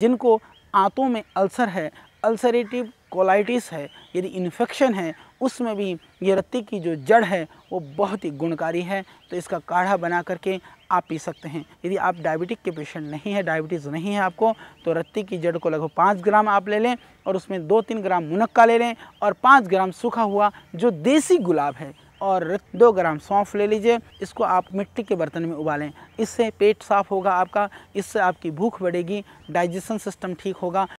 जिनको आंतों में अल्सर है अल्सरेटिव कोलाइटिस है यदि इन्फेक्शन है उसमें भी ये रत्ती की जो जड़ है वो बहुत ही गुणकारी है तो इसका काढ़ा बना करके आप पी सकते हैं यदि आप डायबिटिक के पेशेंट नहीं है डायबिटीज़ नहीं है आपको तो रत्ती की जड़ को लगभग पाँच ग्राम आप ले लें और उसमें दो तीन ग्राम मुनक्का ले लें और पाँच ग्राम सूखा हुआ जो देसी गुलाब है और दो ग्राम सौंफ ले लीजिए इसको आप मिट्टी के बर्तन में उबालें इससे पेट साफ होगा आपका इससे आपकी भूख बढ़ेगी डाइजेशन सिस्टम ठीक होगा